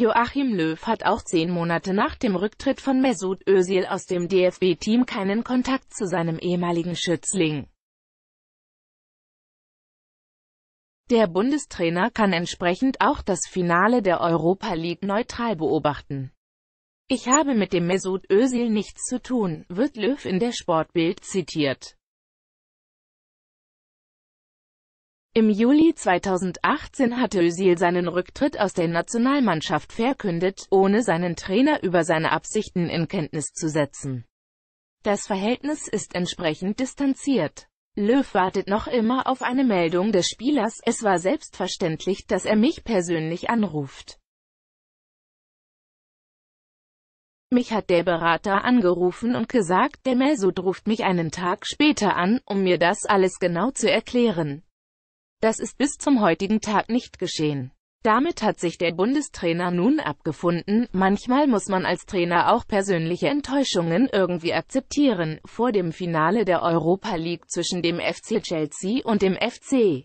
Joachim Löw hat auch zehn Monate nach dem Rücktritt von Mesut Özil aus dem DFB-Team keinen Kontakt zu seinem ehemaligen Schützling. Der Bundestrainer kann entsprechend auch das Finale der Europa League neutral beobachten. Ich habe mit dem Mesut Özil nichts zu tun, wird Löw in der Sportbild zitiert. Im Juli 2018 hatte Özil seinen Rücktritt aus der Nationalmannschaft verkündet, ohne seinen Trainer über seine Absichten in Kenntnis zu setzen. Das Verhältnis ist entsprechend distanziert. Löw wartet noch immer auf eine Meldung des Spielers, es war selbstverständlich, dass er mich persönlich anruft. Mich hat der Berater angerufen und gesagt, der Mesut ruft mich einen Tag später an, um mir das alles genau zu erklären. Das ist bis zum heutigen Tag nicht geschehen. Damit hat sich der Bundestrainer nun abgefunden, manchmal muss man als Trainer auch persönliche Enttäuschungen irgendwie akzeptieren. Vor dem Finale der Europa League zwischen dem FC Chelsea und dem FC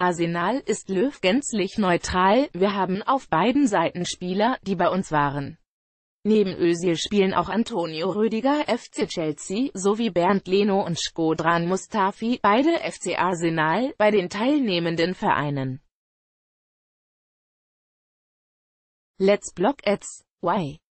Arsenal ist Löw gänzlich neutral, wir haben auf beiden Seiten Spieler, die bei uns waren. Neben Özil spielen auch Antonio Rüdiger FC Chelsea, sowie Bernd Leno und Skodran Mustafi, beide FC Arsenal, bei den teilnehmenden Vereinen. Let's Block Ads. Why?